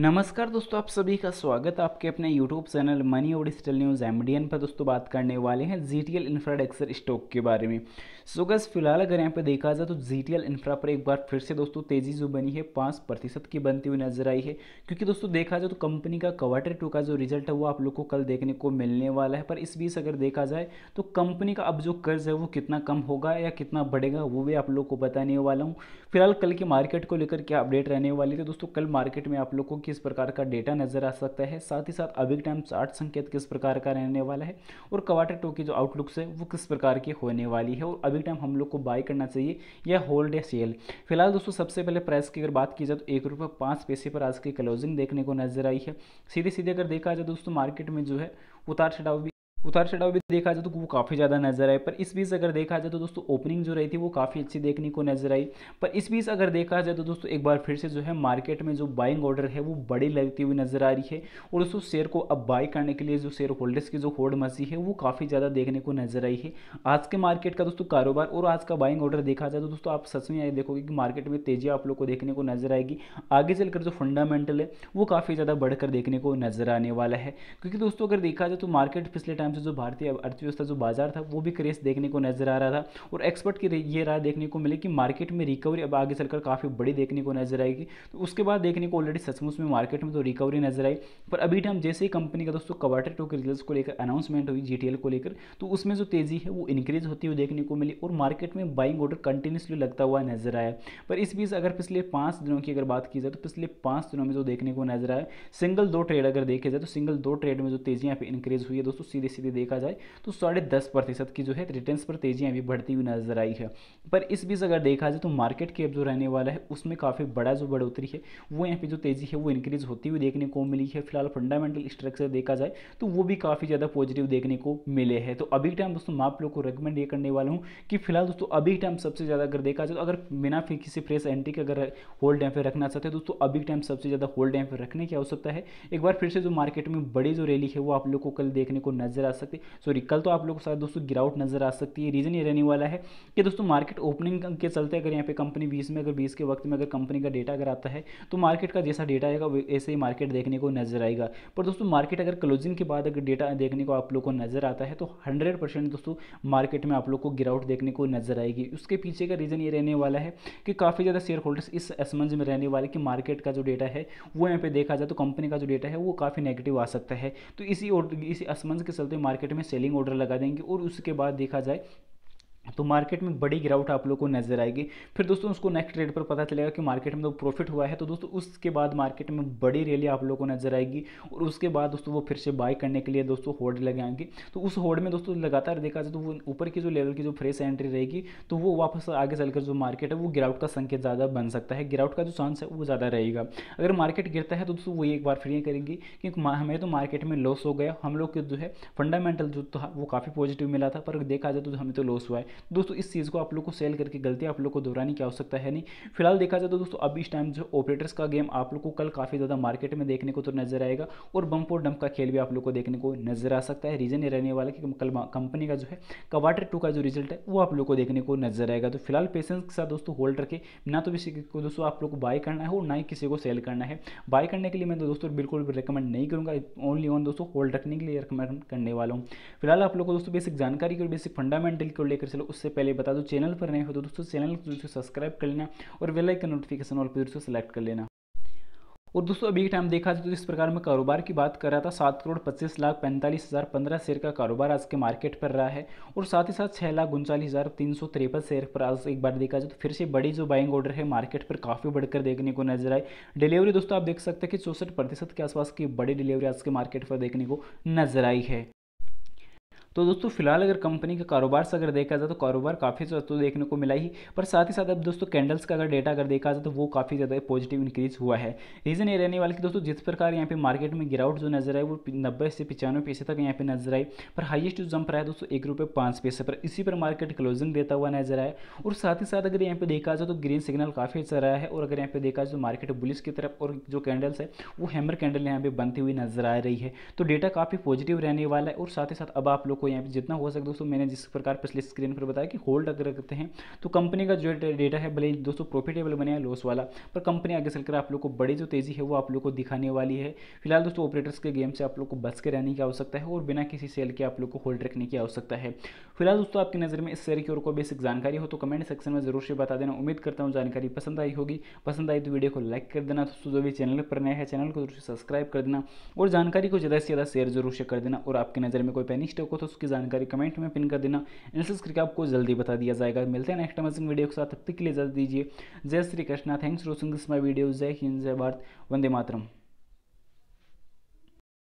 नमस्कार दोस्तों आप सभी का स्वागत है आपके अपने यूट्यूब चैनल मनी और डिजिटल न्यूज़ एमडीएन पर दोस्तों बात करने वाले हैं जी टी एल इन्फ्रा एक्सर स्टॉक के बारे में सो गज फिलहाल अगर यहाँ पे देखा जाए तो जी टी एल इन्फ्रा पर एक बार फिर से दोस्तों तेजी जो बनी है पाँच प्रतिशत की बनती हुई नजर आई है क्योंकि दोस्तों देखा जाए तो कंपनी का क्वार्टर टू का जो रिजल्ट है वो आप लोग को कल देखने को मिलने वाला है पर इस बीच अगर देखा जाए तो कंपनी का अब जो कर्ज है वो कितना कम होगा या कितना बढ़ेगा वो भी आप लोग को बताने वाला हूँ फिलहाल कल की मार्केट को लेकर क्या अपडेट रहने वाली थी दोस्तों कल मार्केट में आप लोग को किस प्रकार का डेटा नजर आ सकता है साथ ही साथ अभी टाइम चार्ट संकेत किस प्रकार का रहने वाला है और क्वार्टर टू की जो आउटलुक्स है वो किस प्रकार की होने वाली है और अभी टाइम हम लोग को बाय करना चाहिए या होल्ड या सेल फिलहाल दोस्तों सबसे पहले प्राइस की अगर बात की जाए तो एक रुपये पाँच पैसे पर आज की क्लोजिंग देखने को नजर आई है सीधे सीधे अगर देखा जाए दोस्तों मार्केट में जो है उतार चढ़ाव भी उतार चढ़ाव भी देखा जाए तो वो काफ़ी ज़्यादा नजर आए पर इस बीच अगर देखा जाए तो दोस्तों ओपनिंग जो रही थी वो काफ़ी अच्छी देखने को नजर आई पर इस बीच अगर देखा जाए तो दोस्तों एक बार फिर से जो है मार्केट में जो बाइंग ऑर्डर है वो बड़ी लगती हुई नजर आ रही है और दोस्तों शेयर को अब बाई करने के लिए जो शेयर होल्डर्स की जो होड़ मची है वो काफ़ी ज़्यादा देखने को नजर आई है आज के मार्केट का दोस्तों कारोबार और आज का बाइंग ऑर्डर देखा जाए तो दोस्तों आप सच में ये देखोगे कि मार्केट में तेजी आप लोग को देखने को नजर आएगी आगे चलकर जो फंडामेंटल है वो काफ़ी ज़्यादा बढ़कर देखने को नजर आने वाला है क्योंकि दोस्तों अगर देखा जाए तो मार्केट पिछले टाइम टाइम से जो भारतीय अर्थव्यवस्था जो बाजार था वो भी क्रेस देखने को नजर आ रहा था और एक्सपर्ट की ये राय देखने को मिली कि मार्केट में रिकवरी अब आगे चलकर काफ़ी बड़ी देखने को नजर आएगी तो उसके बाद देखने को ऑलरेडी सचमुच में मार्केट में तो रिकवरी नजर आई पर अभी टाइम जैसे ही कंपनी का दोस्तों क्वार्टर टू के रिजल्ट को लेकर अनाउंसमेंट हुई जी को लेकर तो उसमें जो तेजी है वो इंक्रीज होती हुई देखने को मिली और मार्केट में बाइंग ऑर्डर कंटिन्यूसली लगता हुआ नजर आया पर इस बीच अगर पिछले पाँच दिनों की अगर बात की जाए तो पिछले पाँच दिनों में जो देखने को नजर आया सिंगल दो ट्रेड अगर देखे जाए तो सिंगल दो ट्रेड में जो तेजी यहाँ पे इंक्रीज हुई है दोस्तों सीधे सीधे देखा जाए तो साढ़े दस प्रतिशत की जो है रिटर्न्स पर तेजी अभी बढ़ती हुई नजर आई है पर इस बीच अगर देखा जाए तो मार्केट के अब जो रहने वाला है उसमें काफ़ी बड़ा जो बढ़ोतरी है वो यहाँ पर जो तेजी है वो इंक्रीज होती हुई देखने को मिली है फिलहाल फंडामेंटल स्ट्रक्चर देखा जाए तो वो भी काफ़ी ज़्यादा पॉजिटिव देखने को मिले हैं तो अभी टाइम दोस्तों मैं आप लोग को रिकमेंड ये करने वाला हूँ कि फिलहाल दोस्तों अभी टाइम सबसे ज़्यादा अगर देखा जाए तो अगर बिना फिर किसी फ्रेश एंट्री के अगर होल्ड यहाँ पे रखना चाहते हैं दोस्तों अभी टाइम सबसे ज़्यादा होल्ड यहाँ पे रखने की आवश्यकता है एक बार फिर से जो मार्केट में बड़ी जो रैली है वो आप लोग को कल देखने को नजर आ सकती है सॉरी कल तो आप लोग सारे दोस्तों गिरावट नजर आ सकती है रीज़न ये रहने वाला है कि दोस्तों मार्केट ओपनिंग के चलते अगर यहाँ पे कंपनी बीस में अगर बीस के वक्त में अगर कंपनी का डेटा अगर आता है तो मार्केट का जैसा डेटा आएगा ऐसे ही मार्केट देखने को नजर आएगा पर दोस्तों मार्केट अगर क्लोजिंग के बाद अगर डेटा देखने को आप लोग को नजर आता है तो हंड्रेड दोस्तों मार्केट में आप लोग को गिरावट देखने को नजर आएगी उसके पीछे का रीज़न ये रहने वाला है कि काफ़ी ज़्यादा शेयर होल्डर्स इस असमंज में रहने वाले कि मार्केट का जो डेटा है वो यहाँ पे देखा जाए तो कंपनी का जो डेटा है वो काफ़ी नेगेटिव आ सकता है तो इसी और इसी असमंज के चलते मार्केट में सेलिंग ऑर्डर लगा देंगे और उसके बाद देखा जाए तो मार्केट में बड़ी गिरावट आप लोगों को नजर आएगी फिर दोस्तों उसको नेक्स्ट ट्रेड पर पता चलेगा कि मार्केट में तो प्रॉफिट हुआ है तो दोस्तों उसके बाद मार्केट में बड़ी रैली आप लोग को नजर आएगी और उसके बाद दोस्तों वो फिर से बाय करने के लिए दोस्तों होल्ड लगाएंगे तो उस होल्ड में दोस्तों लगातार देखा जाए तो वो ऊपर की जो लेवल की जो फ्रेश एंट्री रहेगी तो वो वापस आगे चलकर जो मार्केट है वो गिरावट का संकेत ज़्यादा बन सकता है गिरावट का जो चांस है वो ज़्यादा रहेगा अगर मार्केट गिरता है तो दोस्तों वो एक बार फिर ये करेंगे क्योंकि हमें तो मार्केट में लॉस हो गया हम लोग के जो है फंडामेंटल जो था तो, वो काफ़ी पॉजिटिव मिला था पर देखा जाए तो हमें तो लॉस हुआ है दोस्तों इस चीज़ को आप लोग को सेल करके गलती आप लोग को दोहराने की आवश्यकता है नहीं फिलहाल देखा जाए तो दोस्तों अभी इस टाइम जो ऑपरेटर्स का गेम आप लोग को कल काफ़ी ज़्यादा मार्केट में देखने को तो नजर आएगा और बम्प और डंप का खेल भी आप लोग को देखने को नजर आ सकता है रीजन ये रहने वाला कि कल कंपनी का जो है कवाटर टू का जो रिजल्ट है वो आप लोग को देखने को नजर आएगा तो फिलहाल पेशेंस के साथ दोस्तों होल्ड रखे ना तो किसी को दोस्तों आप लोग को बाय करना है और ना ही किसी को सेल करना है बाय करने के लिए मैं तो दोस्तों बिल्कुल भी रिकमेंड नहीं करूँगा ओनली ऑन दोस्तों होल्ड रखने के लिए रिकमेंड करने वाला हूँ फिलहाल आप लोग को दोस्तों बेसिक जानकारी और बेसिक फंडामेंटल को लेकर चलो उससे पहले बता दो चैनल पर नए हो तो दोस्तों चैनल को दोस्तों सब्सक्राइब कर लेना और बेल आइकन नोटिफिकेशन ऑल पर दोस्तों सेलेक्ट कर लेना और दोस्तों अभी के टाइम देखा जाए तो इस प्रकार मैं कारोबार की बात कर रहा था सात करोड़ पच्चीस लाख पैंतालीस हज़ार पंद्रह शेयर का कारोबार आज के मार्केट पर रहा है और साथ ही साथ छः लाख उनचालीस हज़ार तीन सौ तिरपन शेयर पर आज एक बार देखा जाए तो फिर से बड़ी जो बाइंग ऑर्डर है मार्केट पर काफ़ी बढ़कर देखने को नजर आई डिलीवरी दोस्तों आप देख सकते हैं कि चौंसठ प्रतिशत के आसपास की बड़ी डिलीवरी आज के मार्केट पर देखने को नजर आई है तो दोस्तों फिलहाल अगर कंपनी का कारोबार से अगर देखा जाए तो कारोबार काफ़ी ज़्यादा तो देखने को मिला ही पर साथ ही साथ अब दोस्तों कैंडल्स का अगर डेटा अगर देखा जाए तो वो काफ़ी ज़्यादा पॉजिटिव इंक्रीज हुआ है रीज़न ये रहने वाला कि दोस्तों जिस प्रकार यहाँ पे मार्केट में गिरावट जो नजर आए वो नब्बे से पचानवे पैसे तक यहाँ पर नजर आई पर हाइस्ट जो जंप रहा है दोस्तों एक रुपये पाँच पैसे पर इसी पर मार्केट क्लोजिंग देता हुआ नजर आया और साथ ही साथ अगर यहाँ पर देखा जाए तो ग्रीन सिग्नल काफ़ी अच्छा रहा है और अगर यहाँ पे देखा जाए तो मार्केट बुलिस की तरफ और जो कैंडल्स है वो हैमर कैंडल यहाँ पर बनती हुई नजर आ रही है तो डेटा काफ़ी पॉजिटिव रहने वाला है और साथ ही साथ अब आप लोग को यहाँ पे जितना हो सके दोस्तों मैंने जिस प्रकार पिछले स्क्रीन पर बताया कि होल्ड अगर रखते हैं तो कंपनी का जो डेटा है भले दोस्तों प्रॉफिटेबल बने हैं लॉस वाला पर कंपनी आगे चलकर आप लोग को बड़ी जो तेज़ी है वो आप लोग को दिखाने वाली है फिलहाल दोस्तों ऑपरेटर्स के गेम से आप लोग को बच के रहने की आवश्यकता है और बिना किसी सेल के आप लोग को होल्ड रखने की आवश्यकता है फिलहाल दोस्तों आपकी नज़र में इस शेयर की और कोई बेसिक जानकारी हो तो कमेंट सेक्शन में जरूर से बता देना उम्मीद करता हूँ जानकारी पसंद आई होगी पसंद आई तो वीडियो को लाइक कर देना दोस्तों जो भी चैनल पर नया है चैनल को जरूर से सब्सक्राइब कर देना और जानकारी को ज़्यादा से ज़्यादा शेयर जरूर से कर देना और आपकी नज़र में कोई पैनिक स्टॉक हो तो उसकी जानकारी कमेंट में पिन कर देना एनालिसिस करके आपको जल्दी बता दिया जाएगा मिलते हैं नेक्स्ट अमेजिंग वीडियो के साथ तब तक के लिए इजाजत दीजिए जय श्री कृष्णा थैंक्स रोसिंग दिस माई वीडियो जय हिंद जय भारत वंदे मातरम